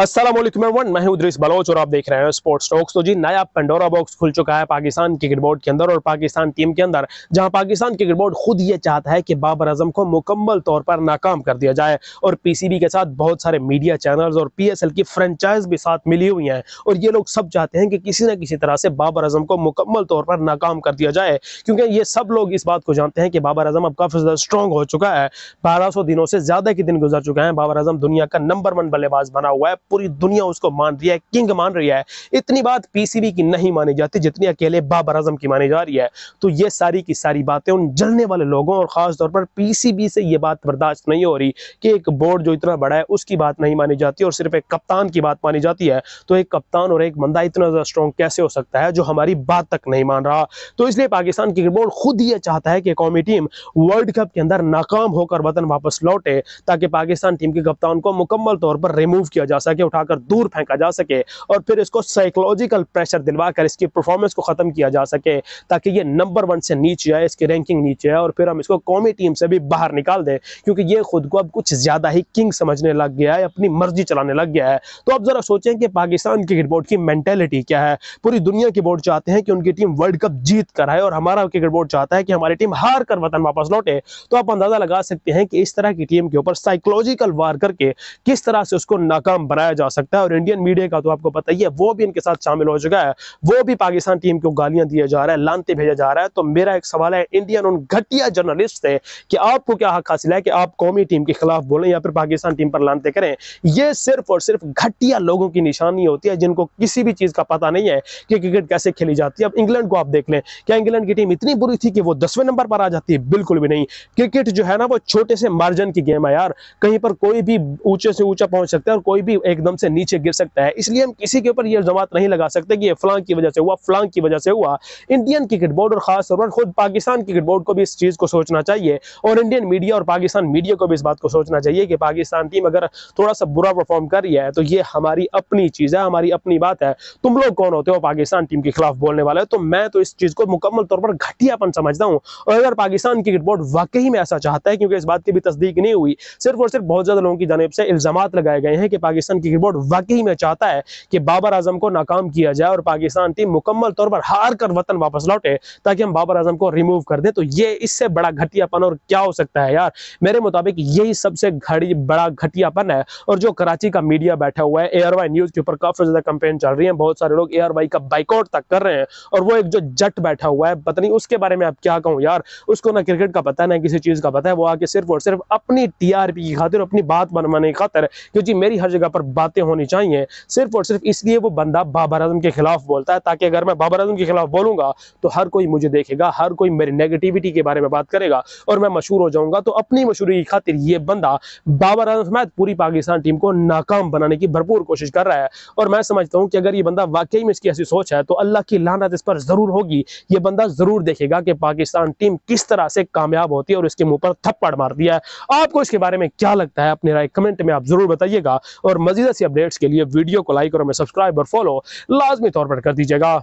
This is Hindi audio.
असलम मैं हूं उद्रेस बलोच और आप देख रहे हैं स्पोर्ट्स टॉक्स तो जी नया पेंडोरा बॉक्स खुल चुका है पाकिस्तान क्रिकेट बोर्ड के अंदर और पाकिस्तान टीम के अंदर जहां पाकिस्तान क्रिकेट बोर्ड खुद ये चाहता है कि बाबर आजम को मुकम्मल तौर पर नाकाम कर दिया जाए और पीसीबी के साथ बहुत सारे मीडिया चैनल्स और एल की फ्रेंचाइज भी साथ मिली हुई हैं और ये लोग सब चाहते हैं कि किसी न किसी तरह से बाबर आजम को मुकम्मल तौर पर नाकाम कर दिया जाए क्योंकि ये सब लोग इस बात को जानते हैं कि बाबर आजम अब काफ़ी ज़्यादा स्ट्रॉन्ग हो चुका है बारह दिनों से ज़्यादा के दिन गुजर चुका है बाबर आजम दुनिया का नंबर वन बल्लेबाज बना हुआ है पूरी दुनिया उसको मान रही है किंग मान रही है इतनी बात पीसीबी की नहीं मानी जाती जितनी अकेले बाबर आजम की मानी जा रही है तो ये सारी की सारी बातें उन जलने वाले लोगों और खास तौर पर पीसीबी से ये बात बर्दाश्त नहीं हो रही कि एक बोर्ड जो इतना बड़ा है उसकी बात नहीं मानी जाती और सिर्फ एक कप्तान की बात मानी जाती है तो एक कप्तान और एक बंदा इतना ज़्यादा स्ट्रॉन्ग कैसे हो सकता है जो हमारी बात तक नहीं मान रहा तो इसलिए पाकिस्तान क्रिकेट बोर्ड खुद ये चाहता है कि कौमी टीम वर्ल्ड कप के अंदर नाकाम होकर वतन वापस लौटे ताकि पाकिस्तान टीम के कप्तान को मुकम्मल तौर पर रिमूव किया जा सके सके उठाकर दूर फेंका जा सके और फिर इसको साइकोलॉजिकल प्रेशर दिलवाकर इसकी परफॉर्मेंस को ख़त्म किया जा सके ताकि ये नंबर वन से नीचे आए इसकी रैंकिंग नीचे आए और फिर हम इसको कौमी टीम से भी बाहर निकाल दें क्योंकि ये खुद को अब कुछ ज़्यादा ही किंग समझने लग गया है अपनी मर्जी चलाने लग गया है तो अब ज़रा सोचें कि पाकिस्तान क्रिकेट बोर्ड की मैंटेलिटी क्या है पूरी दुनिया के बोर्ड चाहते हैं कि उनकी टीम वर्ल्ड कप जीत कर आए और हमारा क्रिकेट बोर्ड चाहता है कि हमारी टीम हार कर वतन वापस लौटे तो आप अंदाज़ा लगा सकते हैं कि इस तरह की टीम के ऊपर साइकोलॉजिकल वार करके किस तरह से उसको नाकाम बना कराया जा सकता है और इंडियन मीडिया का तो आपको पता ही है वो भी इनके साथ शामिल हो चुका है वो भी पाकिस्तान टीम को गालियां दिया जा रहा है लानते भेजा जा रहा है तो मेरा एक सवाल है इंडियन उन घटिया जर्नलिस्ट से कि आपको क्या हक हासिल है कि आप कौमी टीम के खिलाफ बोलें या फिर पाकिस्तान टीम पर लानते करें यह सिर्फ और सिर्फ घटिया लोगों की निशानी होती है जिनको किसी भी चीज़ का पता नहीं है कि क्रिकेट कैसे खेली जाती है अब इंग्लैंड को आप देख लें क्या इंग्लैंड की टीम इतनी बुरी थी कि वो दसवें नंबर पर आ जाती है बिल्कुल भी नहीं क्रिकेट जो है ना वो छोटे से मार्जिन की गेम है यार कहीं पर कोई भी ऊंचे से ऊंचा पहुंच सकता है और कोई भी एकदम से नीचे गिर सकता है इसलिए हम किसी के ऊपर ये जमात नहीं लगा सकते कि ये फ्लांग की वजह से हुआ फ्लांग की वजह से हुआ इंडियन क्रिकेट बोर्ड और खास तौर पर खुद पाकिस्तान क्रिकेट बोर्ड को भी इस चीज़ को सोचना चाहिए और इंडियन मीडिया और पाकिस्तान मीडिया को भी इस बात को सोचना चाहिए कि पाकिस्तान टीम अगर थोड़ा सा बुरा परफॉर्म कर रही है तो ये हमारी अपनी चीज़ है हमारी अपनी बात है तुम लोग कौन होते हो पाकिस्तान टीम के खिलाफ बोलने वाले तो मैं तो इस चीज़ को मुकम्मल तौर पर घटियापन समझता हूँ और अगर पाकिस्तान क्रिकेट बोर्ड वाकई में ऐसा चाहता है क्योंकि इस बात की भी तस्दीक नहीं हुई सिर्फ और सिर्फ बहुत ज़्यादा लोगों की जानब से इल्ज़ाम लगाए गए हैं कि पाकिस्तान क्रिकेट बोर्ड वाकई में चाहता है कि बाबर आजम को नाकाम किया जाए और पाकिस्तान टीम मुकम्मल तौर पर हार कर वतन वापस लौटे ताकि हम बाबर आजम को रिमूव कर दें तो ये इससे बड़ा घटियापन और क्या हो सकता है यार मेरे मुताबिक यही सबसे घड़ी बड़ा घटियापन है और जो कराची का मीडिया बैठा हुआ है एयर न्यूज के ऊपर काफी ज्यादा कंपेन चल रही है बहुत सारे लोग एयर का बाइकआउट तक कर रहे हैं और वो एक जो जट बैठा हुआ है पता नहीं उसके बारे में आप क्या कहूँ यार उसको ना क्रिकेट का पता ना किसी चीज का पता है वो आके सिर्फ और सिर्फ अपनी टीआरपी की खातिर अपनी बात बनवाने की खातर क्योंकि मेरी हर जगह पर बातें होनी चाहिए सिर्फ और सिर्फ इसलिए वो बंदा बाबर आजम के खिलाफ बोलता है ताकि अगर मैं बाबर आजम के खिलाफ बोलूंगा तो हर कोई मुझे देखेगा हर कोई मेरी नेगेटिविटी के बारे में बात करेगा और मैं मशहूर हो जाऊंगा तो अपनी मशहूरी की खातिर ये बंदा बाबर आजम समेत पूरी पाकिस्तान टीम को नाकाम बनाने की भरपूर कोशिश कर रहा है और मैं समझता हूँ कि अगर ये बंदा वाकई में इसकी ऐसी सोच है तो अल्लाह की लानत इस पर जरूर होगी ये बंदा जरूर देखेगा कि पाकिस्तान टीम किस तरह से कामयाब होती है और इसके मुंह पर थप्पड़ मार दिया है आपको इसके बारे में क्या लगता है अपनी राय कमेंट में आप जरूर बताइएगा और मजीद मजीद ऐसी अपडेट्स के लिए वीडियो को लाइक और हमें सब्सक्राइब और फॉलो लाजमी तौर पर कर दीजिएगा